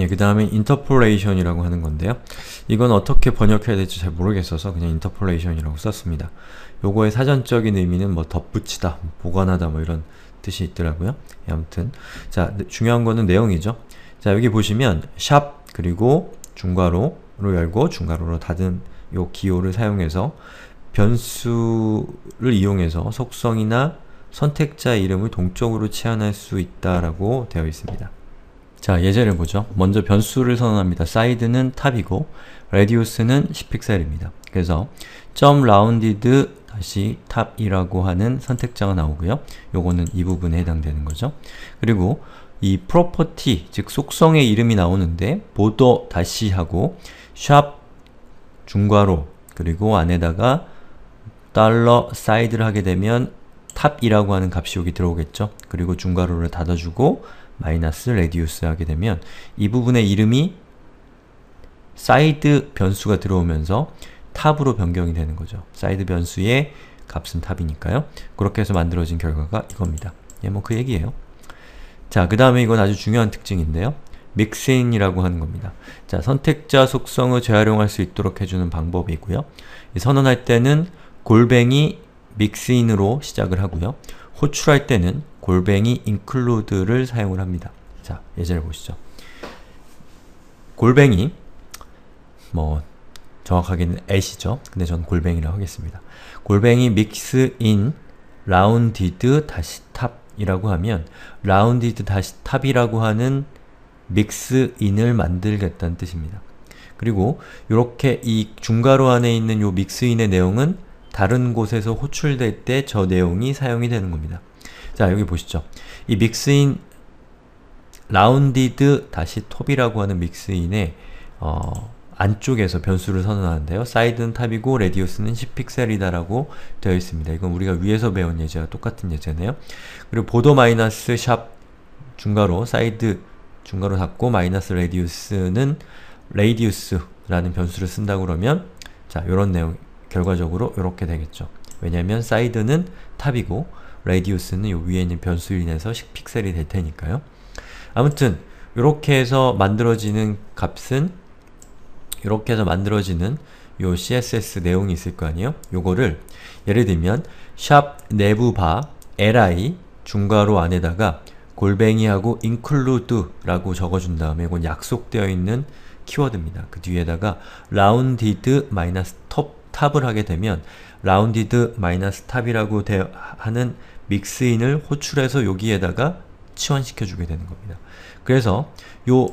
예, 그 다음에 i n t e r 인터폴레이션이라고 하는 건데요. 이건 어떻게 번역해야 될지 잘 모르겠어서 그냥 i n t e r 인터폴레이션이라고 썼습니다. 요거의 사전적인 의미는 뭐 덧붙이다, 뭐 보관하다 뭐 이런 뜻이 있더라고요. 예, 아무튼 자 네, 중요한 거는 내용이죠. 자 여기 보시면 샵 그리고 중괄호로 열고 중괄호로 닫은 요 기호를 사용해서 변수를 이용해서 속성이나 선택자 이름을 동적으로 체환할수 있다라고 되어 있습니다. 자, 예제를 보죠. 먼저 변수를 선언합니다. 사이드는 탑이고 레디우스는 10픽셀입니다. 그래서 점 라운디드 다시 탑이라고 하는 선택자가 나오고요. 요거는 이 부분에 해당되는 거죠. 그리고 이 p p r o e r t 티즉 속성의 이름이 나오는데 보더 다시 하고 샵 중괄호 그리고 안에다가 달러 사이드를 하게 되면 탑이라고 하는 값이 여기 들어오겠죠. 그리고 중괄호를 닫아주고 마이너스 레디우스 하게 되면 이 부분의 이름이 사이드 변수가 들어오면서 탑으로 변경이 되는 거죠. 사이드 변수의 값은 탑이니까요. 그렇게 해서 만들어진 결과가 이겁니다. 예, 뭐 그 얘기예요. 자, 그 다음에 이건 아주 중요한 특징인데요. 믹스인이라고 하는 겁니다. 자, 선택자 속성을 재활용할 수 있도록 해주는 방법이고요. 선언할 때는 골뱅이 믹스인으로 시작을 하고요. 호출할 때는 골뱅이 include를 사용을 합니다. 자, 예제를 보시죠. 골뱅이 뭐 정확하게는 at이죠. 근데 전 골뱅이라고 하겠습니다. 골뱅이 mix in rounded 다시 탑이라고 하면 rounded 다시 탑이라고 하는 mix in을 만들겠다는 뜻입니다. 그리고 이렇게 이 중괄호 안에 있는 이믹스인의 내용은 다른 곳에서 호출될 때 저 내용이 사용이 되는 겁니다. 자 여기 보시죠. 이 믹스인 라운디드 다시 톱이라고 하는 믹스인의 어, 안쪽에서 변수를 선언하는데요. 사이드는 탑이고 레디우스는 10픽셀이다라고 되어 있습니다. 이건 우리가 위에서 배운 예제와 똑같은 예제네요. 그리고 보도 마이너스 샵 중괄호 사이드 중괄호 닫고 마이너스 레디우스는 레디우스라는 변수를 쓴다 그러면 자, 요런 내용 결과적으로 요렇게 되겠죠. 왜냐면 사이드는 탑이고 레디우스는 요 위에 있는 변수로 인해서 픽셀이될 테니까요. 아무튼 이렇게 해서 만들어지는 값은 이렇게 해서 만들어지는 요 CSS 내용이 있을 거 아니에요? 요거를 예를 들면 샵 내부바 li 중괄호 안에다가 골뱅이하고 include라고 적어준 다음에 이건 약속되어 있는 키워드입니다. 그 뒤에다가 rounded-top 탑을 하게 되면 라운디드 마이너스 탑이라고 하는 믹스인을 호출해서 여기에다가 치환시켜 주게 되는 겁니다. 그래서 요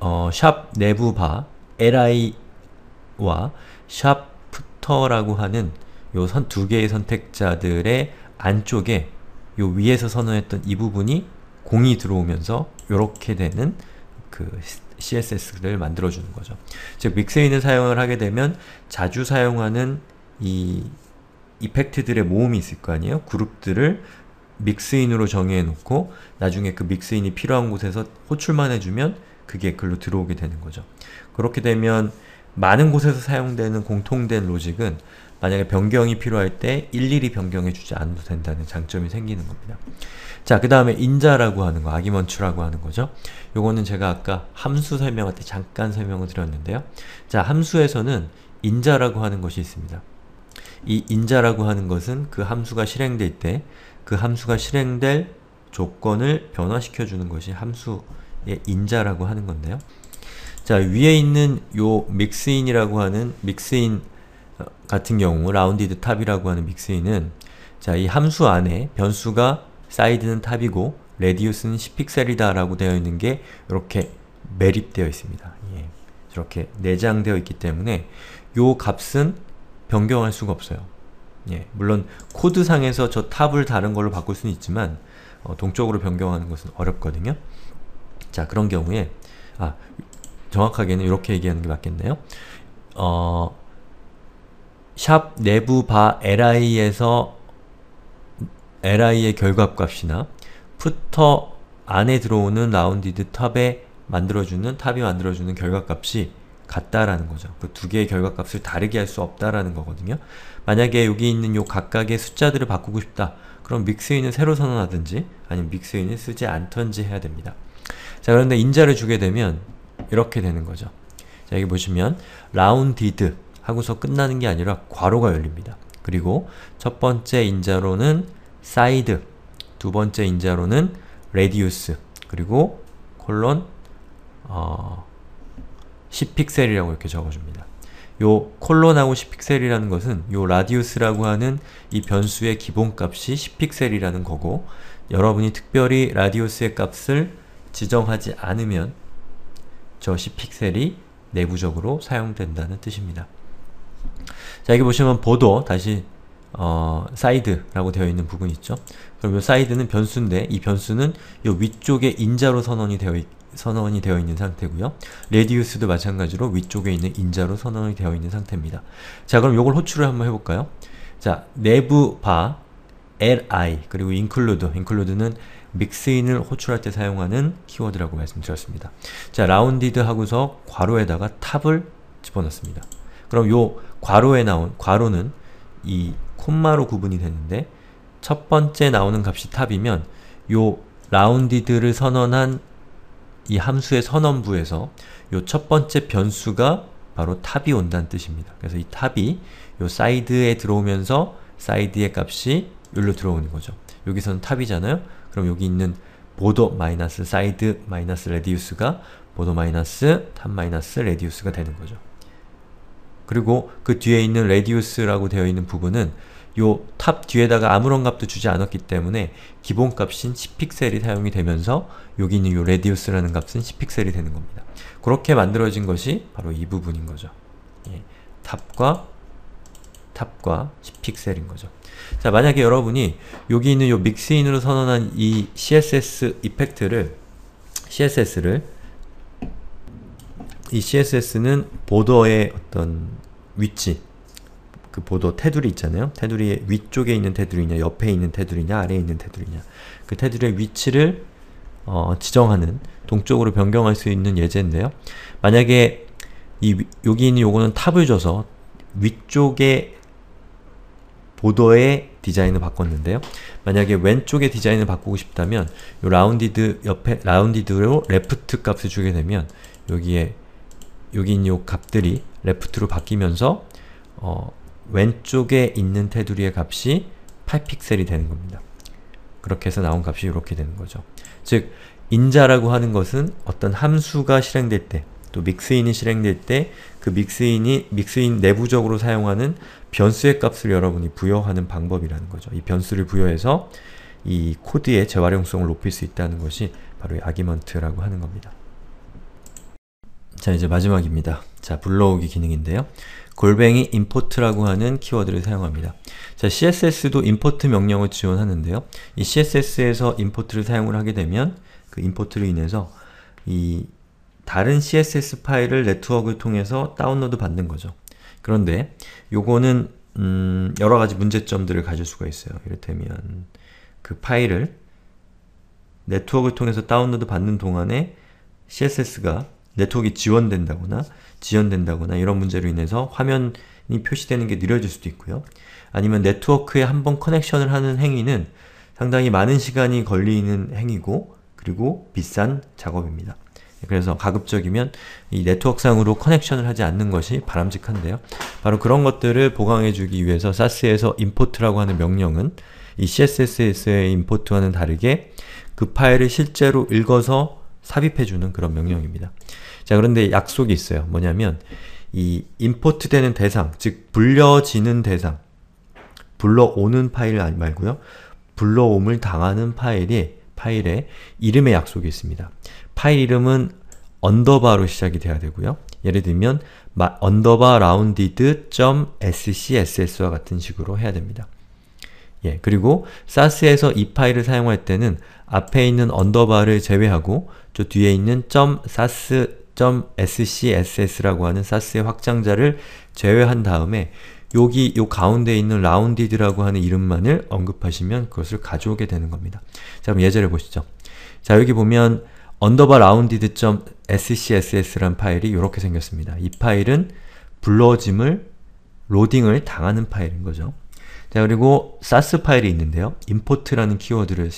어, 샵 내부 바 li와 샵 푸터라고 하는 요선두 개의 선택자들의 안쪽에 요 위에서 선언했던 이 부분이 공이 들어오면서 요렇게 되는 그 CSS를 만들어주는 거죠. 즉, 믹스인을 사용을 하게 되면 자주 사용하는 이 이펙트들의 모음이 있을 거 아니에요? 그룹들을 믹스인으로 정의해놓고 나중에 그 믹스인이 필요한 곳에서 호출만 해주면 그게 글로 들어오게 되는 거죠. 그렇게 되면 많은 곳에서 사용되는 공통된 로직은 만약에 변경이 필요할 때 일일이 변경해주지 않아도 된다는 장점이 생기는 겁니다. 자, 그 다음에 인자라고 하는 거, 아기먼츠라고 하는 거죠. 요거는 제가 아까 함수 설명할 때 잠깐 설명을 드렸는데요. 자, 함수에서는 인자라고 하는 것이 있습니다. 이 인자라고 하는 것은 그 함수가 실행될 때 그 함수가 실행될 조건을 변화시켜주는 것이 함수의 인자라고 하는 건데요. 자, 위에 있는 요믹스인이라고 하는 믹스인 같은 경우 라운디드 탑이라고 하는 믹스인은 자, 이 함수 안에 변수가 사이드는 탑이고 레디우스는 10픽셀이다 라고 되어 있는 게 이렇게 매립되어 있습니다. 예. 이렇게 내장되어 있기 때문에 요 값은 변경할 수가 없어요. 예. 물론 코드상에서 저 탑을 다른 걸로 바꿀 수는 있지만 어, 동적으로 변경하는 것은 어렵거든요. 자, 그런 경우에 아, 정확하게는 이렇게 얘기하는 게 맞겠네요. 어, 샵 내부 바 li에서 li의 결과값이나 푸터 안에 들어오는 라운디드 탑에 만들어주는 탑이 만들어주는 결과값이 같다라는 거죠. 그 두 개의 결과값을 다르게 할 수 없다라는 거거든요. 만약에 여기 있는 요 각각의 숫자들을 바꾸고 싶다. 그럼 믹스인을 새로 선언하든지 아니면 믹스인을 쓰지 않던지 해야 됩니다. 자 그런데 인자를 주게 되면 이렇게 되는 거죠. 자 여기 보시면 라운디드 하고서 끝나는 게 아니라 괄호가 열립니다. 그리고 첫 번째 인자로는 사이드, 두 번째 인자로는 레디우스, 그리고 콜론 어, 10픽셀이라고 이렇게 적어줍니다. 요 콜론하고 10픽셀이라는 것은 요 라디우스라고 하는 이 변수의 기본값이 10픽셀이라는 거고 여러분이 특별히 라디우스의 값을 지정하지 않으면 저 10픽셀이 내부적으로 사용된다는 뜻입니다. 자 여기 보시면 보도 다시 어, 사이드라고 되어 있는 부분이 있죠. 그럼 이 사이드는 변수인데 이 변수는 이 위쪽에 인자로 선언이 되어 있, 선언이 되어 있는 상태고요. 레디우스도 마찬가지로 위쪽에 있는 인자로 선언이 되어 있는 상태입니다. 자 그럼 이걸 호출을 한번 해볼까요? 자 내부 바 li 그리고 include, include는 믹스인을 호출할 때 사용하는 키워드라고 말씀드렸습니다. 자 라운디드 하고서 괄호에다가 탑을 집어넣습니다. 그럼 요 괄호에 나온 괄호는 이 콤마로 구분이 되는데 첫 번째 나오는 값이 탑이면 요 라운디드를 선언한 이 함수의 선언부에서 요 첫 번째 변수가 바로 탑이 온다는 뜻입니다. 그래서 이 탑이 요 사이드에 들어오면서 사이드의 값이 여기로 들어오는 거죠. 여기서는 탑이잖아요. 그럼 여기 있는 보더 마이너스 사이드 마이너스 레디우스가 보더 마이너스 탑 마이너스 레디우스가 되는 거죠. 그리고 그 뒤에 있는 radius라고 되어 있는 부분은 요 탑 뒤에다가 아무런 값도 주지 않았기 때문에 기본값인 10픽셀이 사용이 되면서 여기 있는 요 radius라는 값은 10픽셀이 되는 겁니다. 그렇게 만들어진 것이 바로 이 부분인 거죠. 예, 탑과 탑과 10픽셀인 거죠. 자, 만약에 여러분이 여기 있는 요 믹스인으로 선언한 이 CSS 이펙트를 CSS를 이 CSS는 보더의 어떤 위치, 그 보더 테두리 있잖아요. 테두리 위쪽에 있는 테두리냐, 옆에 있는 테두리냐, 아래에 있는 테두리냐. 그 테두리의 위치를 어, 지정하는 동쪽으로 변경할 수 있는 예제인데요. 만약에 이 여기 있는 요거는 탑을 줘서 위쪽에 보더의 디자인을 바꿨는데요. 만약에 왼쪽의 디자인을 바꾸고 싶다면 요 라운디드 옆에 라운디드로 레프트 값을 주게 되면 여기에 여기 요 값들이 레프트로 바뀌면서 어, 왼쪽에 있는 테두리의 값이 8픽셀이 되는 겁니다. 그렇게 해서 나온 값이 이렇게 되는 거죠. 즉, 인자라고 하는 것은 어떤 함수가 실행될 때, 또 믹스인이 실행될 때 그 믹스인이 믹스인 내부적으로 사용하는 변수의 값을 여러분이 부여하는 방법이라는 거죠. 이 변수를 부여해서 이 코드의 재활용성을 높일 수 있다는 것이 바로 아기먼트라고 하는 겁니다. 자 이제 마지막입니다. 자 불러오기 기능인데요. 골뱅이 import라고 하는 키워드를 사용합니다. 자 CSS도 import 명령을 지원하는데요. 이 CSS에서 import를 사용을 하게 되면 그 import로 인해서 이 다른 CSS 파일을 네트워크를 통해서 다운로드 받는 거죠. 그런데 요거는 음, 여러가지 문제점들을 가질 수가 있어요. 이를테면 그 파일을 네트워크를 통해서 다운로드 받는 동안에 CSS가 네트워크가 지원된다거나 지연된다거나 이런 문제로 인해서 화면이 표시되는 게 느려질 수도 있고요. 아니면 네트워크에 한번 커넥션을 하는 행위는 상당히 많은 시간이 걸리는 행위고 그리고 비싼 작업입니다. 네, 그래서 가급적이면 이 네트워크상으로 커넥션을 하지 않는 것이 바람직한데요. 바로 그런 것들을 보강해주기 위해서 사스에서 import라고 하는 명령은 이 CSS에서의 import와는 다르게 그 파일을 실제로 읽어서 삽입해주는 그런 명령입니다. 자 그런데 약속이 있어요. 뭐냐면 이 임포트 되는 대상, 즉 불려지는 대상 불러오는 파일 아니 말고요. 불러옴을 당하는 파일이 파일에 이름의 약속이 있습니다. 파일 이름은 언더바로 시작이 돼야 되고요. 예를 들면 언더바 라운디드.scss와 같은 식으로 해야 됩니다. 예, 그리고 사스에서 이 파일을 사용할 때는 앞에 있는 언더바를 제외하고 저 뒤에 있는 .sas.scss라고 하는 s a s 의 확장자를 제외한 다음에 여기 요 가운데 있는 rounded라고 하는 이름만을 언급하시면 그것을 가져오게 되는 겁니다. 자 그럼 예제를 보시죠. 자 여기 보면 언더바 r o u n d e d s c s s 라는 파일이 이렇게 생겼습니다. 이 파일은 불러짐을 로딩을 당하는 파일인 거죠. 자, 네, 그리고 sas 파일이 있는데요. import라는 키워드로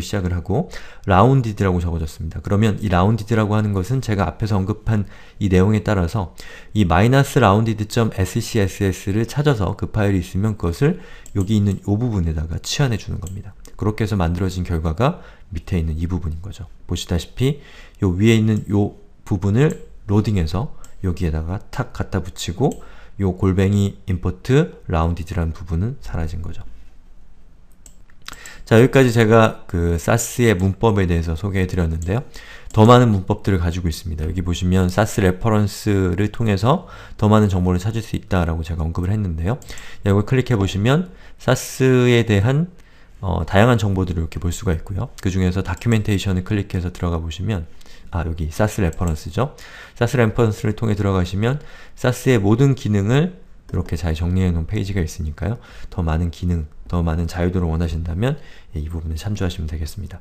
시작을 하고 rounded라고 적어졌습니다. 그러면 이 rounded라고 하는 것은 제가 앞에서 언급한 이 내용에 따라서 이 -rounded.scss를 찾아서 그 파일이 있으면 그것을 여기 있는 이 부분에다가 치환해 주는 겁니다. 그렇게 해서 만들어진 결과가 밑에 있는 이 부분인 거죠. 보시다시피 이 위에 있는 이 부분을 로딩해서 여기에다가 탁 갖다 붙이고 요 골뱅이 import rounded라는 부분은 사라진 거죠. 자 여기까지 제가 그 사스의 문법에 대해서 소개해드렸는데요. 더 많은 문법들을 가지고 있습니다. 여기 보시면 사스 레퍼런스를 통해서 더 많은 정보를 찾을 수 있다라고 제가 언급을 했는데요. 여기 클릭해보시면 사스에 대한 어, 다양한 정보들을 이렇게 볼 수가 있고요. 그 중에서 다큐멘테이션을 클릭해서 들어가 보시면 아 여기 사스 레퍼런스죠. 사스 레퍼런스를 통해 들어가시면 사스의 모든 기능을 이렇게 잘 정리해 놓은 페이지가 있으니까요. 더 많은 기능, 더 많은 자유도를 원하신다면 예, 이 부분을 참조하시면 되겠습니다.